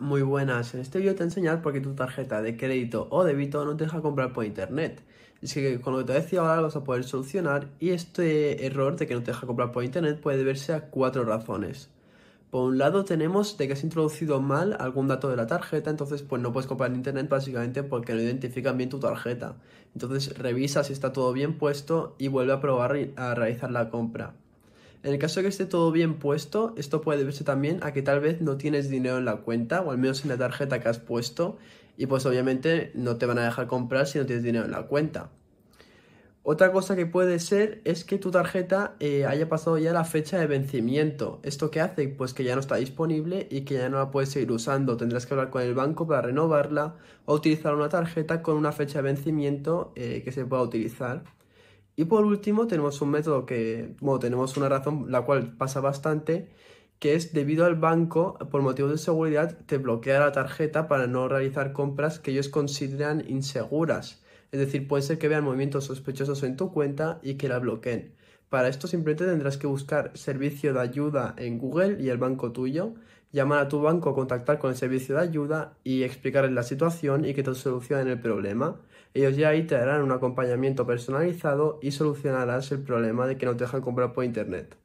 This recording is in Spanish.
muy buenas. En este vídeo te voy a enseñar por qué tu tarjeta de crédito o débito no te deja comprar por internet. Es que con lo que te decía ahora vas a poder solucionar y este error de que no te deja comprar por internet puede deberse a cuatro razones. Por un lado tenemos de que has introducido mal algún dato de la tarjeta, entonces pues no puedes comprar en internet básicamente porque no identifican bien tu tarjeta. Entonces revisa si está todo bien puesto y vuelve a probar a realizar la compra. En el caso de que esté todo bien puesto, esto puede deberse también a que tal vez no tienes dinero en la cuenta o al menos en la tarjeta que has puesto y pues obviamente no te van a dejar comprar si no tienes dinero en la cuenta. Otra cosa que puede ser es que tu tarjeta eh, haya pasado ya la fecha de vencimiento. ¿Esto qué hace? Pues que ya no está disponible y que ya no la puedes seguir usando. Tendrás que hablar con el banco para renovarla o utilizar una tarjeta con una fecha de vencimiento eh, que se pueda utilizar. Y por último, tenemos un método que, bueno, tenemos una razón la cual pasa bastante, que es debido al banco, por motivos de seguridad, te bloquea la tarjeta para no realizar compras que ellos consideran inseguras. Es decir, puede ser que vean movimientos sospechosos en tu cuenta y que la bloqueen. Para esto simplemente tendrás que buscar servicio de ayuda en Google y el banco tuyo, llamar a tu banco, contactar con el servicio de ayuda y explicarles la situación y que te solucionen el problema. Ellos ya ahí te darán un acompañamiento personalizado y solucionarás el problema de que no te dejan comprar por internet.